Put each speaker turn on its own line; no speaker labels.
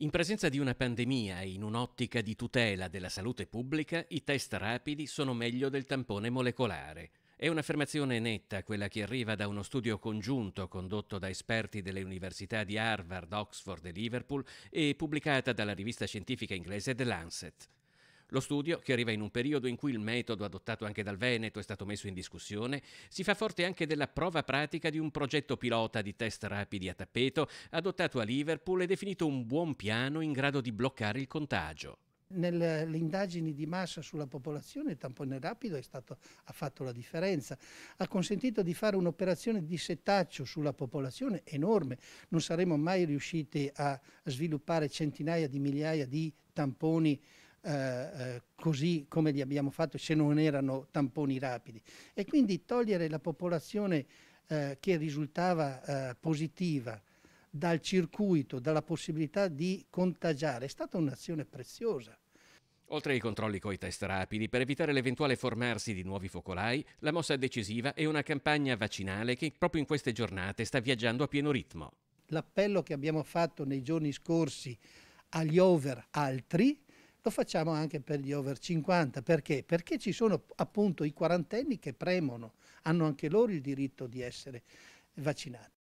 In presenza di una pandemia e in un'ottica di tutela della salute pubblica, i test rapidi sono meglio del tampone molecolare. È un'affermazione netta quella che arriva da uno studio congiunto condotto da esperti delle università di Harvard, Oxford e Liverpool e pubblicata dalla rivista scientifica inglese The Lancet. Lo studio, che arriva in un periodo in cui il metodo adottato anche dal Veneto è stato messo in discussione, si fa forte anche della prova pratica di un progetto pilota di test rapidi a tappeto adottato a Liverpool e definito un buon piano in grado di bloccare il contagio.
Nelle indagini di massa sulla popolazione il tampone rapido stato, ha fatto la differenza, ha consentito di fare un'operazione di settaccio sulla popolazione enorme, non saremmo mai riusciti a sviluppare centinaia di migliaia di tamponi eh, eh, così come li abbiamo fatto se non erano tamponi rapidi. E quindi togliere la popolazione eh, che risultava eh, positiva dal circuito, dalla possibilità di contagiare, è stata un'azione preziosa.
Oltre ai controlli coi test rapidi, per evitare l'eventuale formarsi di nuovi focolai, la mossa decisiva è una campagna vaccinale che proprio in queste giornate sta viaggiando a pieno ritmo.
L'appello che abbiamo fatto nei giorni scorsi agli over altri lo facciamo anche per gli over 50. Perché? Perché ci sono appunto i quarantenni che premono, hanno anche loro il diritto di essere vaccinati.